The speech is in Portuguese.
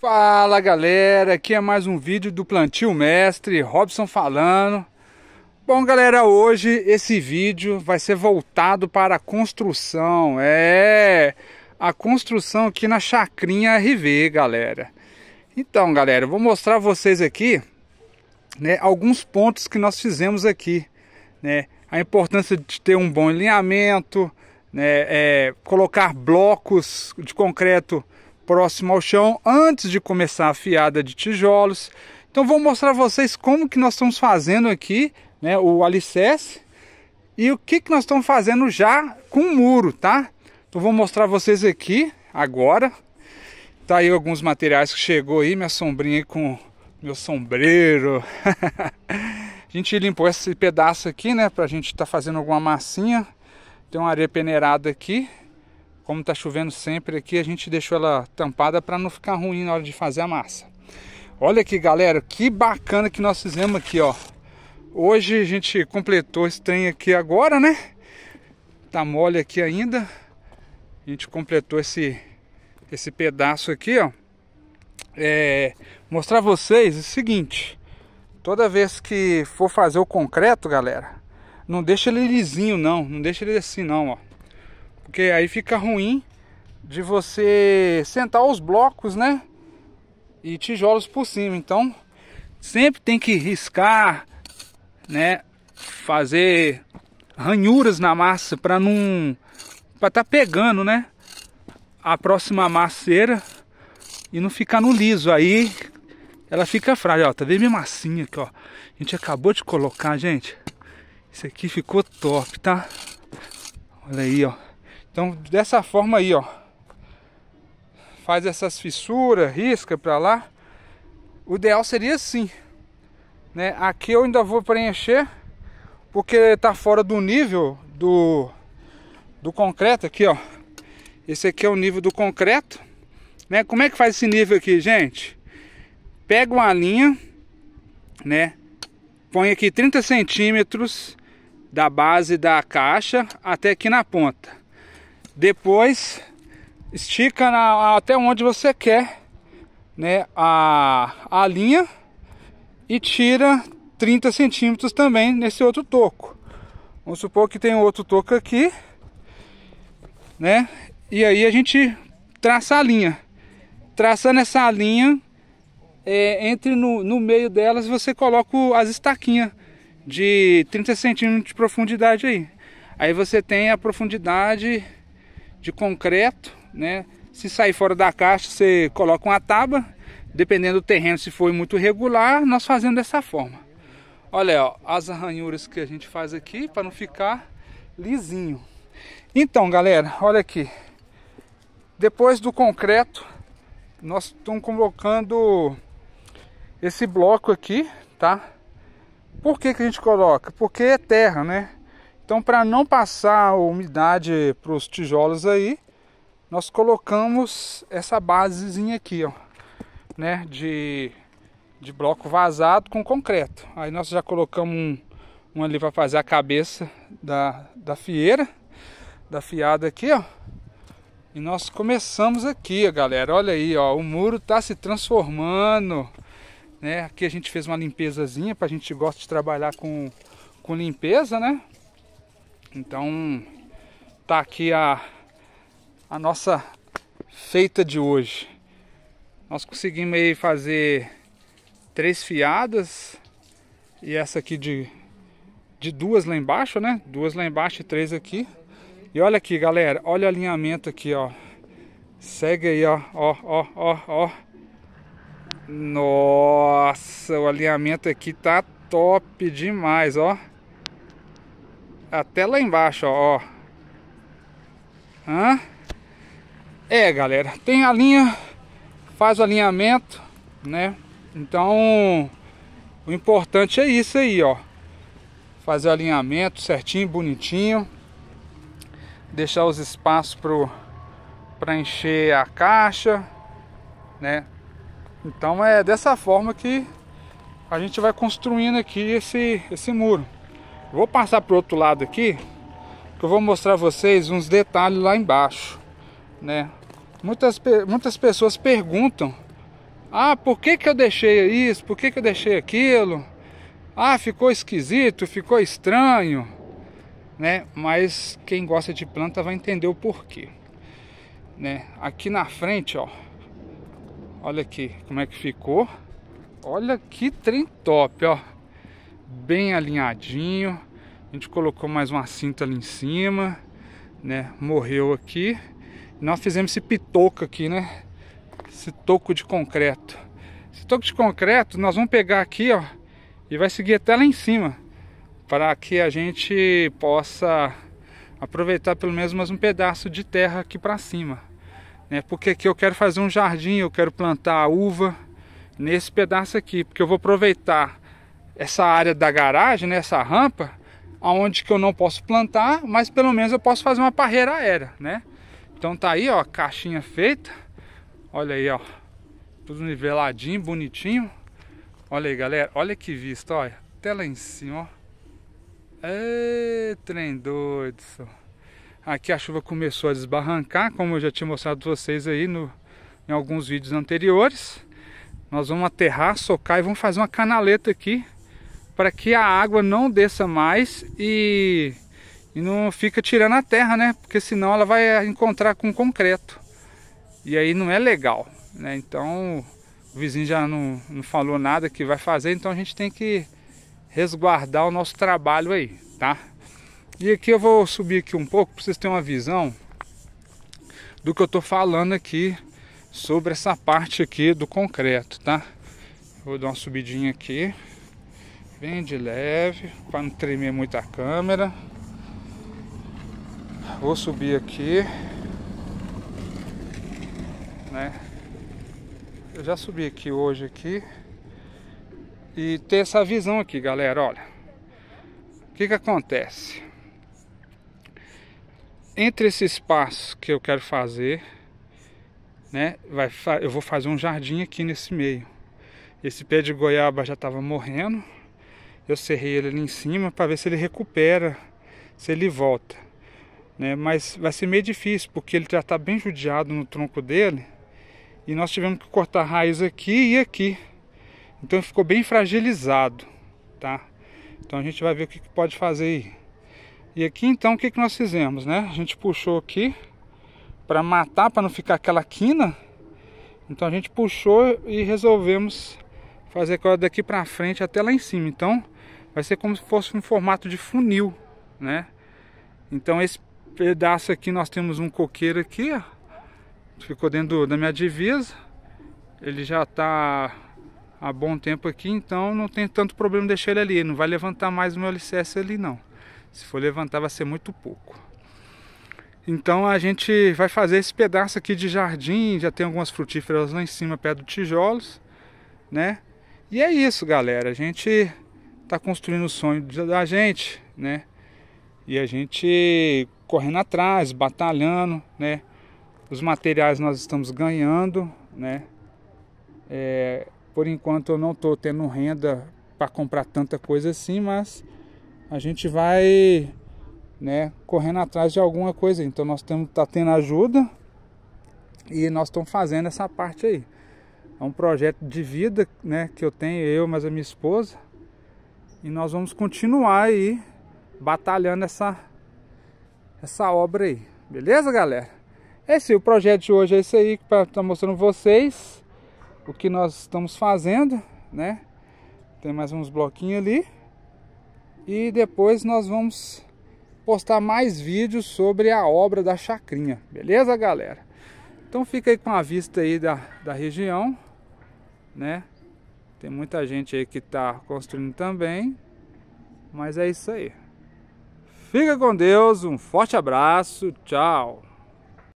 Fala galera, aqui é mais um vídeo do Plantio Mestre, Robson falando. Bom galera, hoje esse vídeo vai ser voltado para a construção, é a construção aqui na Chacrinha RV galera. Então galera, vou mostrar a vocês aqui né, alguns pontos que nós fizemos aqui, né, a importância de ter um bom alinhamento, né, é, colocar blocos de concreto próximo ao chão antes de começar a fiada de tijolos. Então vou mostrar a vocês como que nós estamos fazendo aqui né, o alicerce e o que, que nós estamos fazendo já com o muro, tá? Então vou mostrar a vocês aqui agora. Tá aí alguns materiais que chegou aí, minha sombrinha com meu sombreiro. a gente limpou esse pedaço aqui, né, pra gente estar tá fazendo alguma massinha. Tem uma areia peneirada aqui, como está chovendo sempre aqui, a gente deixou ela tampada para não ficar ruim na hora de fazer a massa. Olha aqui, galera, que bacana que nós fizemos aqui, ó. Hoje a gente completou esse trem aqui agora, né? Tá mole aqui ainda. A gente completou esse, esse pedaço aqui, ó. É, mostrar vocês o seguinte. Toda vez que for fazer o concreto, galera, não deixa ele lisinho, não. Não deixa ele assim, não, ó porque aí fica ruim de você sentar os blocos, né? E tijolos por cima. Então, sempre tem que riscar, né? Fazer ranhuras na massa para não para tá pegando, né? A próxima maceira e não ficar no liso aí. Ela fica frágil, ó, tá minha massinha aqui, ó. A gente acabou de colocar, gente. Isso aqui ficou top, tá? Olha aí, ó. Então, dessa forma aí, ó. Faz essas fissuras, risca para lá. O ideal seria assim, né? Aqui eu ainda vou preencher porque tá fora do nível do do concreto aqui, ó. Esse aqui é o nível do concreto, né? Como é que faz esse nível aqui, gente? Pega uma linha, né? Põe aqui 30 centímetros da base da caixa até aqui na ponta. Depois estica na, até onde você quer né, a, a linha e tira 30 centímetros também nesse outro toco. Vamos supor que tem outro toco aqui, né? E aí a gente traça a linha. Traçando essa linha, é, entre no, no meio delas você coloca as estaquinhas de 30 centímetros de profundidade aí. Aí você tem a profundidade de concreto, né? Se sair fora da caixa, você coloca uma tábua, dependendo do terreno, se for muito regular, nós fazemos dessa forma. Olha, ó, as ranhuras que a gente faz aqui para não ficar lisinho. Então, galera, olha aqui. Depois do concreto, nós estamos colocando esse bloco aqui, tá? Por que, que a gente coloca? Porque é terra, né? Então, para não passar umidade para os tijolos aí, nós colocamos essa basezinha aqui, ó, né, de, de bloco vazado com concreto. Aí nós já colocamos um, um ali para fazer a cabeça da, da fieira, da fiada aqui, ó. E nós começamos aqui, galera. Olha aí, ó, o muro está se transformando, né? Aqui a gente fez uma limpezazinha, para a gente gosta de trabalhar com com limpeza, né? Então, tá aqui a, a nossa feita de hoje. Nós conseguimos aí fazer três fiadas e essa aqui de, de duas lá embaixo, né? Duas lá embaixo e três aqui. E olha aqui, galera, olha o alinhamento aqui, ó. Segue aí, ó, ó, ó, ó, ó. Nossa, o alinhamento aqui tá top demais, ó até lá embaixo, ó. Hã? É, galera, tem a linha, faz o alinhamento, né? Então, o importante é isso aí, ó. Fazer o alinhamento certinho, bonitinho. Deixar os espaços pro para encher a caixa, né? Então é dessa forma que a gente vai construindo aqui esse esse muro. Vou passar para o outro lado aqui, que eu vou mostrar vocês uns detalhes lá embaixo, né? Muitas, muitas pessoas perguntam, ah, por que, que eu deixei isso? Por que, que eu deixei aquilo? Ah, ficou esquisito, ficou estranho, né? Mas quem gosta de planta vai entender o porquê, né? Aqui na frente, ó, olha aqui como é que ficou. Olha que trem top, ó bem alinhadinho. A gente colocou mais uma cinta ali em cima, né? Morreu aqui. nós fizemos esse pitoco aqui, né? Esse toco de concreto. Esse toco de concreto nós vamos pegar aqui, ó, e vai seguir até lá em cima, para que a gente possa aproveitar pelo menos mais um pedaço de terra aqui para cima, né? Porque aqui eu quero fazer um jardim, eu quero plantar a uva nesse pedaço aqui, porque eu vou aproveitar essa área da garagem, né, essa rampa, aonde que eu não posso plantar, mas pelo menos eu posso fazer uma parreira aérea, né? Então tá aí, ó, caixinha feita. Olha aí, ó. Tudo niveladinho, bonitinho. Olha aí, galera. Olha que vista, olha. Até lá em cima, ó. É, trem doido. Aqui a chuva começou a desbarrancar, como eu já tinha mostrado pra vocês aí no, em alguns vídeos anteriores. Nós vamos aterrar, socar e vamos fazer uma canaleta aqui para que a água não desça mais e, e não fica tirando a terra, né? Porque senão ela vai encontrar com concreto. E aí não é legal, né? Então o vizinho já não, não falou nada que vai fazer, então a gente tem que resguardar o nosso trabalho aí, tá? E aqui eu vou subir aqui um pouco para vocês terem uma visão do que eu tô falando aqui sobre essa parte aqui do concreto, tá? Vou dar uma subidinha aqui bem de leve, para não tremer muito a câmera. Vou subir aqui, né? Eu já subi aqui hoje aqui e ter essa visão aqui, galera, olha. O que que acontece? Entre esses espaço que eu quero fazer, né, vai eu vou fazer um jardim aqui nesse meio. Esse pé de goiaba já estava morrendo, eu serrei ele ali em cima para ver se ele recupera, se ele volta. Né? Mas vai ser meio difícil, porque ele já está bem judiado no tronco dele. E nós tivemos que cortar raiz aqui e aqui. Então ficou bem fragilizado, tá? Então a gente vai ver o que, que pode fazer aí. E aqui então o que, que nós fizemos, né? A gente puxou aqui para matar, para não ficar aquela quina. Então a gente puxou e resolvemos fazer a corda daqui para frente até lá em cima. Então, vai ser como se fosse um formato de funil, né? Então, esse pedaço aqui nós temos um coqueiro aqui, ó. Ficou dentro da minha divisa. Ele já está há bom tempo aqui, então não tem tanto problema deixar ele ali. Ele não vai levantar mais o meu alicerce ali, não. Se for levantar, vai ser muito pouco. Então a gente vai fazer esse pedaço aqui de jardim, já tem algumas frutíferas lá em cima perto dos tijolos, né? E é isso, galera. A gente está construindo o sonho da gente, né? E a gente correndo atrás, batalhando, né? Os materiais nós estamos ganhando, né? É, por enquanto eu não estou tendo renda para comprar tanta coisa assim, mas a gente vai, né? Correndo atrás de alguma coisa. Então nós estamos tá tendo ajuda e nós estamos fazendo essa parte aí. É um projeto de vida né, que eu tenho, eu mas a minha esposa. E nós vamos continuar aí batalhando essa, essa obra aí. Beleza, galera? Esse é o projeto de hoje é esse aí para estar tá mostrando vocês o que nós estamos fazendo, né? Tem mais uns bloquinhos ali. E depois nós vamos postar mais vídeos sobre a obra da chacrinha, beleza, galera? Então fica aí com a vista aí da, da região né? Tem muita gente aí que está construindo também. Mas é isso aí. Fica com Deus, um forte abraço, tchau.